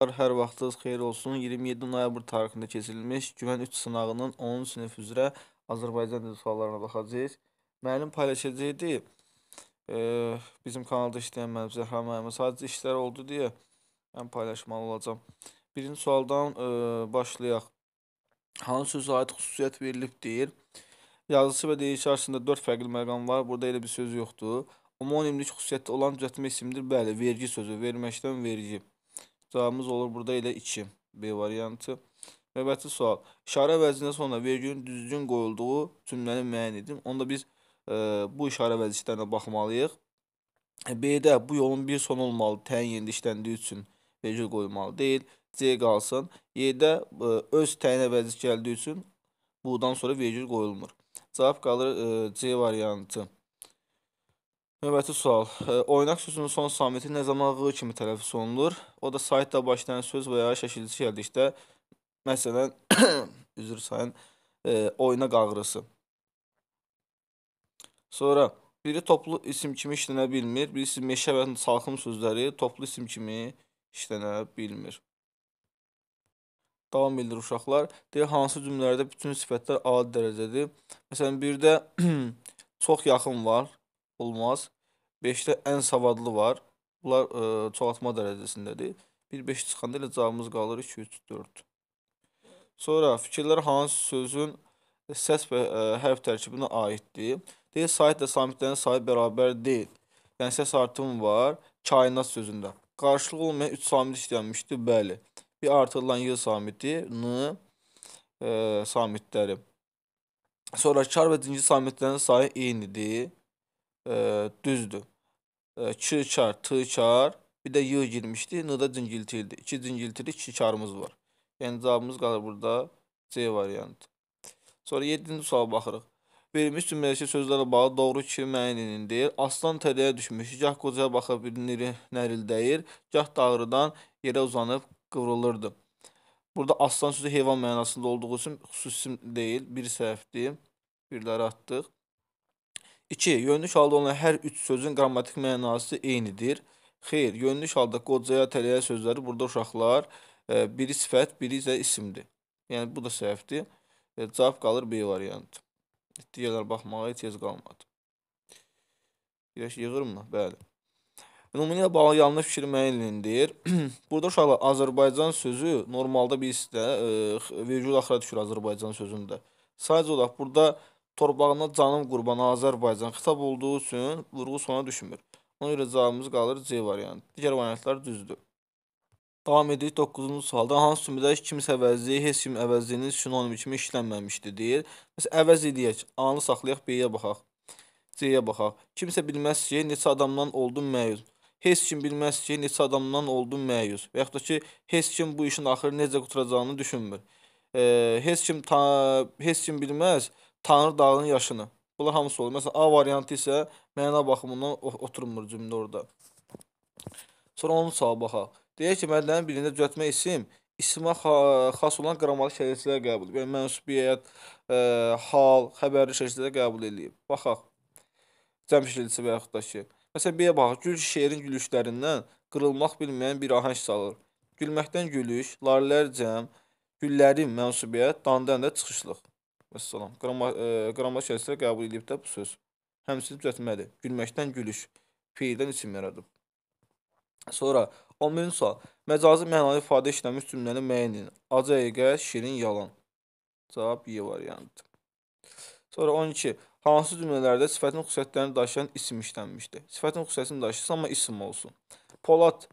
Hər vaxtınız xeyir olsun. 27 noyabr tarixində keçirilmiş güvən 3 sınağının 10 sinif üzrə Azərbaycan dili suallarına baxacağıq. Müəllim paylaşacaq idi. E, bizim kanalda işləyən mənim Zəhra müəllimə sadəcə işlər oldu deyə mən paylaşmalı olacağam. Birinci sualdan e, başlayaq. Hansı sözə aid xüsusiyyət verilib deyir. Yazısı və deyişi arasında 4 fərqli məqam var. Burada elə bir söz yoxdur. Homonimlik xüsusiyyətdə olan düzəltmə isimdir. Bəli, vergi sözü, verməkdən vergi. Cavabımız olur burada elə 2. B variantı. Növbəti sual. İşarə vəzindən sonra vergülün düzgün qoyulduğu cümləni müəyyən edin. Onda biz e, bu işarə vəziklərinə baxmalıyıq. E, B-də bu yolun bir sonu olmalı, təyin yenilişləndiyi üçün vergül qoyulmalı deyil. C qalsın. Y-də e, öz təyinə vəzik gəldiyi üçün budan sonra vergül qoyulmur. Cavab qalır e, C variantı. Növbəti sual. E, oynaq sözünün son samiti nə zaman ğ kimi tələffüz olunur? O da saytla başlayan söz və ya şəkilçi gəldikdə məsələn üzr sayın e, oynaq ağrısı. Sonra biri toplu isim kimi işlənə bilmir, birisi meşə və salxım sözləri toplu isim kimi işlənə bilmir. Davam edir uşaqlar. Deyir hansı cümlələrdə bütün sifətlər adi dərəcədir? Məsələn, birdə çox yaxın var, olmaz. 5-də ən savadlı var. Bunlar ə, e, çoxaltma dərəcəsindədir. 1-5 çıxanda elə cavabımız qalır 2-3-4. Sonra fikirlər hansı sözün səs və ə, e, hərf tərkibinə aiddir? Deyir, sayt və samitlərin sayı bərabər deyil. Yəni səs artımı var kainat sözündə. Qarşılığı olmayan 3 samit işlənmişdir, bəli. Bir artırılan y samiti, n ə, e, samitləri. Sonra kar və dinci samitlərin sayı eynidir e, düzdür. E, ç çar, t çar, bir də y girmişdi. N-da cingiltirdi. 2 cingiltiri 2 çarımız var. Yəni cavabımız qalır burada C variantı. Sonra 7-ci suala baxırıq. Verilmiş cümlədəki sözlərlə bağlı doğru fikir müəyyən edin deyir. Aslan tələyə düşmüş, gah qocaya baxıb birini nərildəyir, gah dağrıdan yerə uzanıb qıvrılırdı. Burada aslan sözü heyvan mənasında olduğu üçün xüsusi deyil, bir səhvdir. Birləri atdıq. 2. Yönlü halda olan hər üç sözün qrammatik mənası eynidir. Xeyr, yönlü halda qocaya, tələyə sözləri burada uşaqlar e, biri sifət, biri isə isimdir. Yəni bu da səhvdir. E, cavab qalır B variantı. Digərlər baxmağa ehtiyac qalmadı. Yaş yığırmı? Bəli. Ümumi ilə bağlı yanlış fikir müəyyənləndir. Burada uşaqlar Azərbaycan sözü normalda biz də e, virgül axıra düşür Azərbaycan sözündə. Sadəcə olaraq burada torbağına canım qurbanı Azərbaycan xitab olduğu üçün vurğu sona düşmür. Ona görə cavabımız qalır C variantı. Digər variantlar düzdür. Davam edirik 9-cu sualda. Hansı sümüdək kimsə əvəzliyi heç kim əvəzliyinin sinonimi kimi işlənməmişdir deyir. Məsələn, əvəz edək, anı saxlayaq, B-yə baxaq. C-yə baxaq. Kimsə bilməz ki, neçə adamdan oldum məyus. Heç kim bilməz ki, neçə adamdan oldum məyus. Və yaxud da ki, heç kim bu işin axırı necə quturacağını düşünmür. E, heç kim ta, heç kim bilməz ki, Tanrı dağının yaşını. Bunlar hamısı olur. Məsələn, A variantı isə məna baxımından oturmur cümlə orada. Sonra onun suala baxaq. Deyək ki, mədənin birində düzəltmə isim ismə xas olan qrammatik şəkillər qəbul edib. Yəni mənsubiyyət, ə, e, hal, xəbərli şəkildə qəbul edilib. Baxaq. Cəmşirlisi və yaxud da ki, məsələn belə baxaq, gül şeirin gülüşlərindən qırılmaq bilməyən bir ahəng salır. Gülməkdən gülüş, lallər cəm, güllərin mənsubiyyət, dandan da çıxışlıq. Vəssalam. Qramma e, şəxslər qəbul edib də bu söz. Həmçinin düzəltmədir. Gülməkdən gülüş, feildən isim yaradıb. Sonra 11-ci sual. Məcazi mənalı ifadə işləmiş cümləni müəyyən edin. Acı həqiqət, şirin yalan. Cavab Y variantı. Sonra 12. Hansı cümlələrdə sifətin xüsusiyyətlərini daşıyan isim işlənmişdir? Sifətin xüsusiyyətini daşısın, amma isim olsun. Polad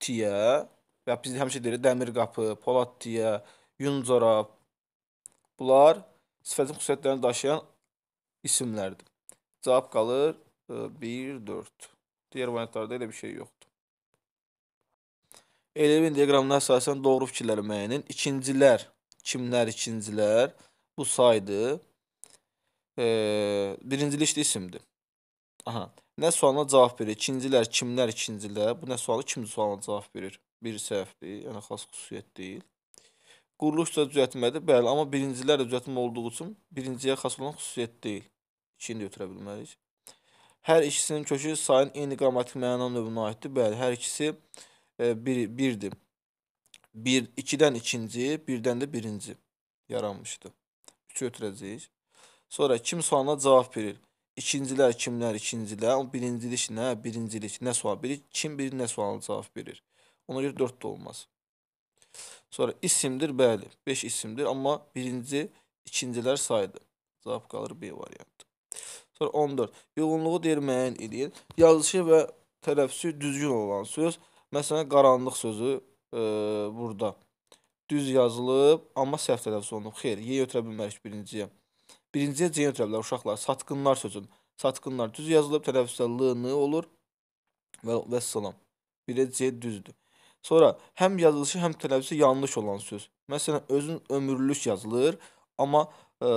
tiyə və biz həmişə deyirik dəmir qapı, polad tiyə, yun corab. Bunlar sifəti xüsusiyyətlərini daşıyan isimlərdir. Cavab qalır 1, e, 4. Digər variantlarda elə bir şey yoxdur. Elevin diaqramına əsasən doğru fikirləri müəyyənin. İkincilər, kimlər ikincilər? Bu saydı. E, birincilikdə isimdir. Aha. Nə sualına cavab verir? İkincilər, kimlər ikincilər? Bu nə sualı? Kim sualına cavab verir? Bir səhvdir, yəni xas xüsusiyyət deyil. Quruluş da düzəltmədir, bəli, amma birincilər də düzəltmə olduğu üçün birinciyə xas olan xüsusiyyət deyil. İkini də ötürə bilmərik. Hər ikisinin kökü sayın eyni qrammatik məna növünə aiddir. Bəli, hər ikisi e, bir, birdir. Bir, ikidən ikinci, birdən də birinci yaranmışdı. Üçü ötürəcəyik. Sonra kim sualına cavab verir? İkincilər kimlər, ikincilər, birincilik nə, birincilik nə sual verir? Kim bir nə sualına cavab verir? Ona görə 4 də olmaz. Sonra isimdir, bəli. 5 isimdir, amma birinci, ikincilər sayıdır. Cavab qalır B variantı. Sonra 14. Uyğunluğu deyir müəyyən edir. Yazılışı və tələffüsü düzgün olan söz. Məsələn, qaranlıq sözü e, burada. Düz yazılıb, amma səhv tələffüs olunub. Xeyr, Y ötürə bilmərik birinciyə. Birinciyə C ötürə bilər uşaqlar. Satqınlar sözün. Satqınlar düz yazılıb, tələffüsdə L, N olur və, və salam. Bir də C düzdür. Sonra həm yazılışı, həm tələffüsü yanlış olan söz. Məsələn, özün ömürlük yazılır, amma ə,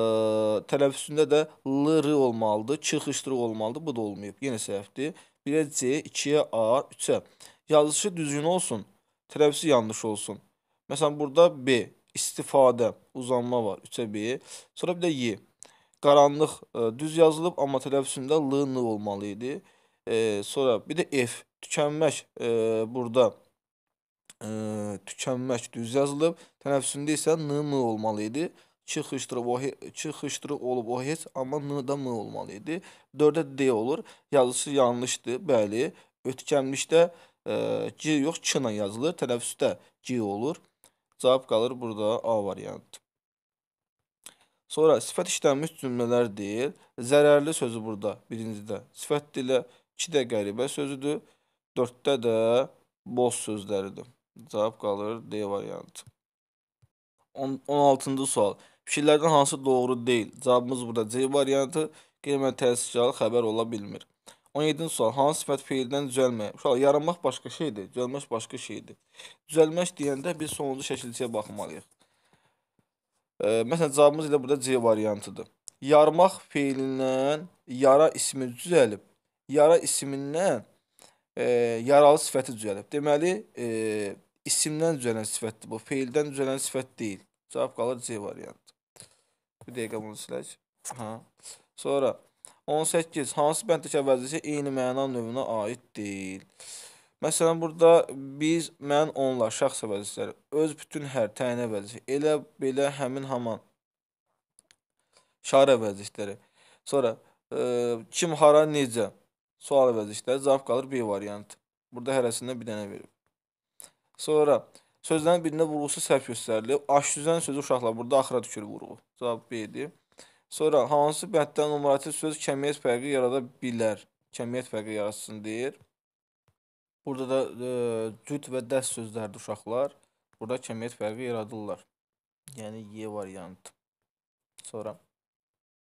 tələffüsündə də l-r olmalıdır, çıxışdırıq olmalıdır. Bu da olmayıb. Yenə səhvdir. 1-ə c, 2-yə a, 3-ə. Yazılışı düzgün olsun, tələffüsü yanlış olsun. Məsələn, burada b istifadə, uzanma var, 3-ə b. Sonra bir də y. Qaranlıq ə, düz yazılıb, amma tələffüsündə l-n olmalı idi. E, sonra bir də f tükənmək e, burada ə, tükənmək düz yazılıb. Tənəffüsündə isə n m olmalı idi. Çıxışdırıb o çıxışdırıb olub o heç, amma n-da m olmalı idi. 4-də d olur. Yazısı yanlışdır. Bəli. Ötkənmişdə ə, c yox, ç ilə yazılır. Tənəffüsdə c olur. Cavab qalır burada A variantı. Sonra sifət işlənmiş cümlələr deyil. Zərərli sözü burada birincidə sifət dilə, 2-də qəribə sözüdür, 4-də də boz sözləridir. Cavab qalır D variantı. 16-cı sual. Fikirlərdən hansı doğru deyil? Cavabımız burada C variantı. Qiymət təsiskarlı xəbər ola bilmir. 17-ci sual. Hansı sifət feildən düzəlməyib? Uşaqlar, yaranmaq başqa şeydir, düzəlmək başqa şeydir. Düzəlmək deyəndə biz sonuncu şəkilçiyə baxmalıyıq. E, məsələn, cavabımız elə burada C variantıdır. Yarmaq feilindən yara ismi düzəlib. Yara ismindən e, yaralı sifəti düzəlib. Deməli, e, İsimdən düzələn sifətdir bu. Feildən düzələn sifət deyil. Cavab qalır C variantı. Bir dəqiqə bunu silək. Hə. Sonra 18. Hansı bənddəki əvəzləşə eyni məna növünə aid deyil? Məsələn, burada biz, mən, onlar, şəxs əvəzləşləri, öz bütün hər təyin əvəzləşi, elə belə həmin haman şar əvəzləşləri. Sonra, ə, e, kim, hara, necə? Sual əvəzləşləri, cavab qalır B variantı. Burada hərəsindən bir dənə verib. Sonra sözlərin birində vurğusu səhv göstərilib. Aşüzən sözü uşaqlar burada axıra düşür vurğu. Cavab B-dir. Sonra hansı bənddən numerativ söz kəmiyyət fərqi yarada bilər? Kəmiyyət fərqi yaratsın deyir. Burada da e, cüt və dəst sözlərdir uşaqlar. Burada kəmiyyət fərqi yaradırlar. Yəni Y variantı. Sonra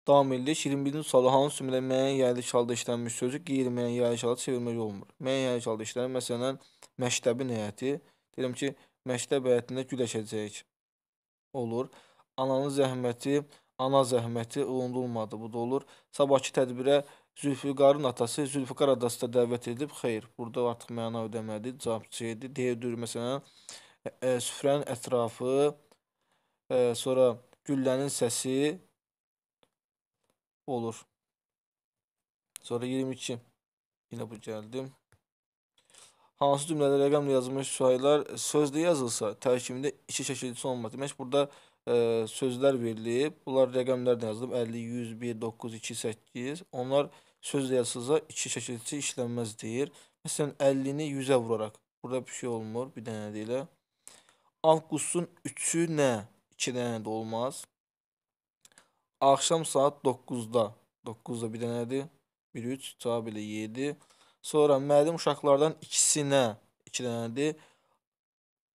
Damillik 21-ci sualı hansı cümlə müəyyən yayılış halda işlənmiş sözü qeyri-müəyyən yayılış halda çevirmək olmur? Müəyyən yayılış halda işlənir. Məsələn, məktəbin həyəti Dedim ki, məktəb həyətində güləşəcəyik. Olur. Ananın zəhməti, ana zəhməti unudulmadı. Bu da olur. Sabahki tədbirə Zülfiqarın atası Zülfiqar adası da dəvət edib. Xeyr, burada artıq məna ödəmədi, cavabçı idi. Deyirdir məsələn, ə, süfrənin ətrafı, ə, sonra güllənin səsi olur. Sonra 22 yenə bu gəldi hansı cümlədə rəqəmlə yazılmış suallar sözlə yazılsa, tərkibində iki şəkilli son olmaz. Demək burada ə, e, sözlər verilib. Bunlar rəqəmlərlə yazılıb 50, 100, 1, 9, 2, 8. Onlar sözlə yazılsa iki şəkilçi işlənməz deyir. Məsələn 50-ni 100-ə vuraraq. Burada bir şey olmur, bir dənə deyilə. Avqustun 3-ü nə? 2 dənə də olmaz. Axşam saat 9-da. 9-da bir dənədir. 1 3 cavab ilə 7. Sonra müəllim uşaqlardan ikisinə, iki dənədir.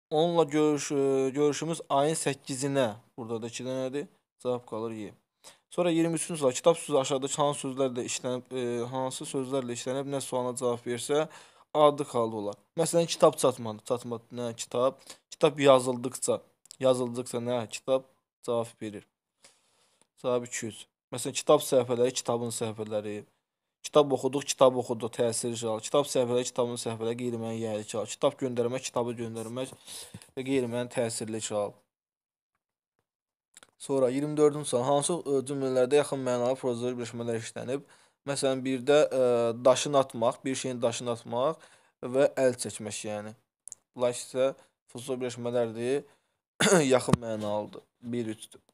Onunla görüş, görüşümüz ayın 8-inə, burada da iki dənədir. Cavab qalır Y. Sonra 23-cü sual. Kitab sözü aşağıda hansı sözlərlə işlənib, e, hansı sözlərlə işlənib, nə sualına cavab versə, adi xalda olar. Məsələn, kitab çatmadı, çatmadı nə kitab. Kitab yazıldıqca, yazıldıqca nə kitab cavab verir. Cavab 200. Məsələn, kitab səhifələri, kitabın səhifələri. Kitab oxuduq, kitab oxuduq, təsir icra. Kitab səhvələ, kitabın səhvələ, qeyri-məni yəri icra. Kitab göndərmək, kitabı göndərmək və qeyri-məni təsirli icra. Sonra 24-cü sual. Hansı e, cümlələrdə yaxın mənalı prozalar birləşmələr işlənib? Məsələn, birdə ə, e, daşın atmaq, bir şeyin daşını atmaq və əl çəkmək, yəni. Bunlar isə fuzul birləşmələrdir, yaxın mənalıdır. 1-3-dür.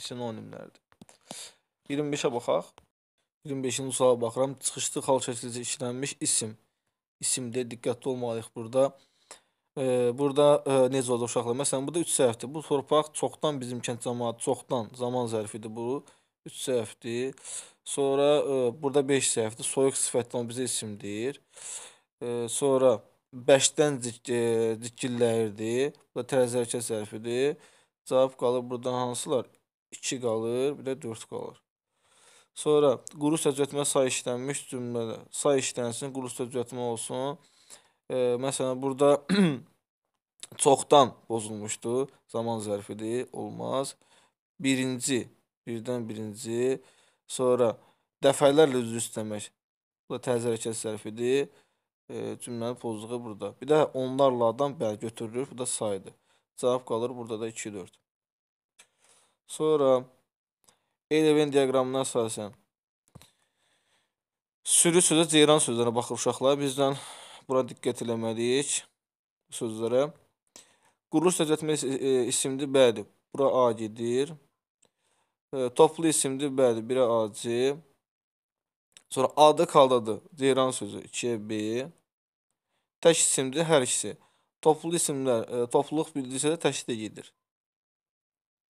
Sinonimlərdir. 25-ə baxaq. 25-ci suala baxıram. Çıxışlı xal şəkildə işlənmiş isim. İsimdə diqqətli olmalıyıq burada. E, burada e, necə olacaq uşaqlar? Məsələn, burada 3 səhvdir. Bu torpaq çoxdan bizim kənd cəmaatı çoxdan zaman zərfidir bu. 3 səhvdir. Sonra e, burada 5 səhvdir. Soyuq sifətdən bizə isim deyir. E, sonra 5-dən dik, e, dikillərdir. Bu da tərəz hərəkət sərfidir. Cavab qalır burada hansılar? 2 qalır, bir də 4 qalır. Sonra quru söz düzəltmə say işlənmiş cümlədə say işlənsin, quru söz düzəltmə olsun. E, məsələn, burada çoxdan bozulmuşdu, zaman zərfidir, olmaz. Birinci, birdən birinci. Sonra dəfələrlə üzr istəmək. Bu da təzə hərəkət zərfidir. E, cümlənin pozluğu burada. Bir də onlarladan bəl götürülür, bu da saydır. Cavab qalır burada da 2-4. Sonra Eyleven diaqramına əsasən sürü sözü ceyran sözlərinə baxır uşaqlar. Bizdən bura diqqət eləməliyik sözlərə. Quruluş düzəltmək e, isimdir, bəli. Bura A gedir. E, toplu isimdir, bəli, biri AC. Sonra adı qaldadır, ceyran sözü 2-yə B. Tək isimdir, hər ikisi. Toplu isimlər, e, topluq bildirsə də təkdə gedir.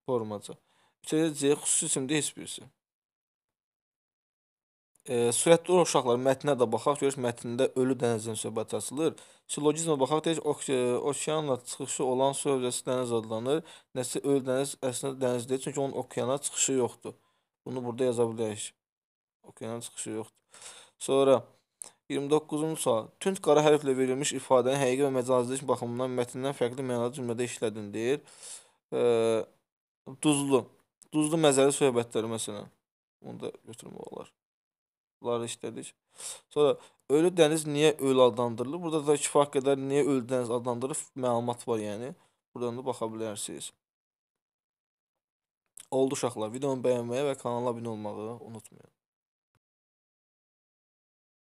Formaca. Üçüncü C xüsusimdir heç birisi. E, sürətli olan uşaqlar mətnə də baxaq, görürük mətnində ölü dənizdən söhbət açılır. Silogizmə baxaq deyək, ok e, okeanla çıxışı olan su hövzəsi dəniz adlanır. Nəsə ölü dəniz əslində dəniz deyil, çünki onun okeana çıxışı yoxdur. Bunu burada yaza bilərik. Okeana çıxışı yoxdur. Sonra 29-cu sual. Tünd qara hərflə verilmiş ifadənin həqiqi və məcazilik baxımından mətndən fərqli mənalı cümlədə işlədin deyir. E, duzlu. Duzlu məzəli söhbətləri məsələn. Onu da götürmək olar. Bunları işlədik. Sonra ölü dəniz niyə ölü adlandırılır? Burada da kifayət qədər niyə ölü dəniz adlandırılır məlumat var, yəni. Buradan da baxa bilərsiniz. Oldu uşaqlar, videonu bəyənməyi və kanala abunə olmağı unutmayın.